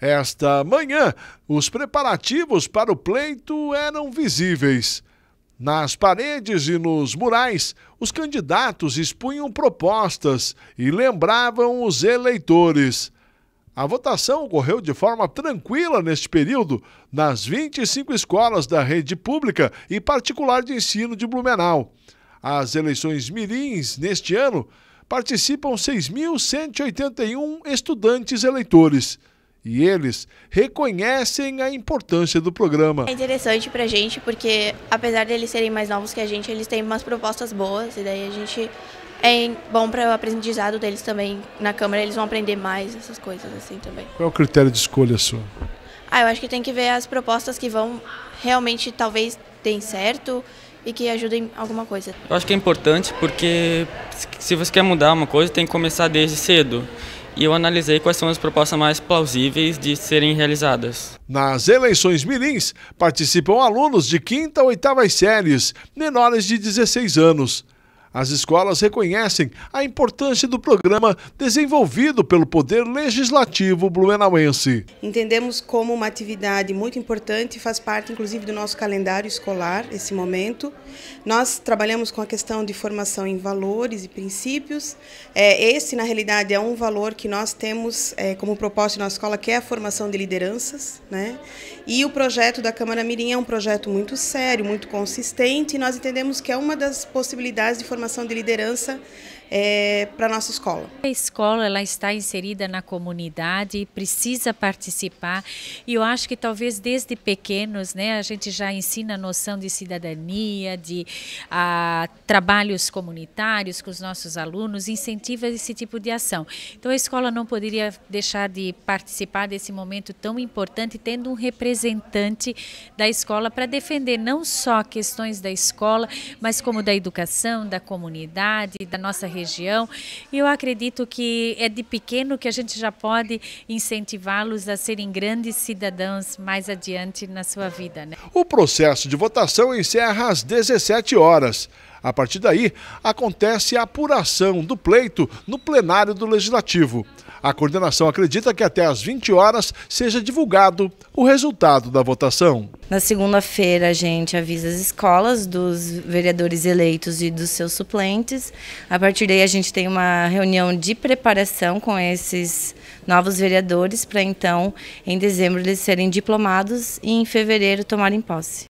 Esta manhã, os preparativos para o pleito eram visíveis. Nas paredes e nos murais, os candidatos expunham propostas e lembravam os eleitores. A votação ocorreu de forma tranquila neste período nas 25 escolas da rede pública e particular de ensino de Blumenau. As eleições mirins neste ano participam 6.181 estudantes eleitores e eles reconhecem a importância do programa. É interessante para a gente porque, apesar de eles serem mais novos que a gente, eles têm umas propostas boas e daí a gente é bom para o aprendizado deles também na Câmara, eles vão aprender mais essas coisas assim também. Qual é o critério de escolha sua? Ah, eu acho que tem que ver as propostas que vão realmente talvez dêem certo e que ajudem alguma coisa. Eu acho que é importante porque se você quer mudar uma coisa, tem que começar desde cedo e eu analisei quais são as propostas mais plausíveis de serem realizadas. Nas eleições mirins, participam alunos de quinta a oitava séries, menores de 16 anos. As escolas reconhecem a importância do programa desenvolvido pelo Poder Legislativo Blumenauense. Entendemos como uma atividade muito importante, faz parte inclusive do nosso calendário escolar, esse momento. Nós trabalhamos com a questão de formação em valores e princípios. É, esse, na realidade, é um valor que nós temos é, como proposta na escola, que é a formação de lideranças. Né? E o projeto da Câmara Mirim é um projeto muito sério, muito consistente, e nós entendemos que é uma das possibilidades de formação de liderança é, para a nossa escola. A escola ela está inserida na comunidade, precisa participar e eu acho que talvez desde pequenos né, a gente já ensina a noção de cidadania, de a, ah, trabalhos comunitários com os nossos alunos, incentiva esse tipo de ação. Então a escola não poderia deixar de participar desse momento tão importante, tendo um representante da escola para defender não só questões da escola, mas como da educação, da comunidade, da nossa região região. E eu acredito que é de pequeno que a gente já pode incentivá-los a serem grandes cidadãos mais adiante na sua vida. Né? O processo de votação encerra às 17 horas. A partir daí, acontece a apuração do pleito no plenário do Legislativo. A coordenação acredita que até às 20 horas seja divulgado o resultado da votação. Na segunda-feira, a gente avisa as escolas dos vereadores eleitos e dos seus suplentes. A partir daí, a gente tem uma reunião de preparação com esses novos vereadores para então, em dezembro, eles serem diplomados e em fevereiro tomarem posse.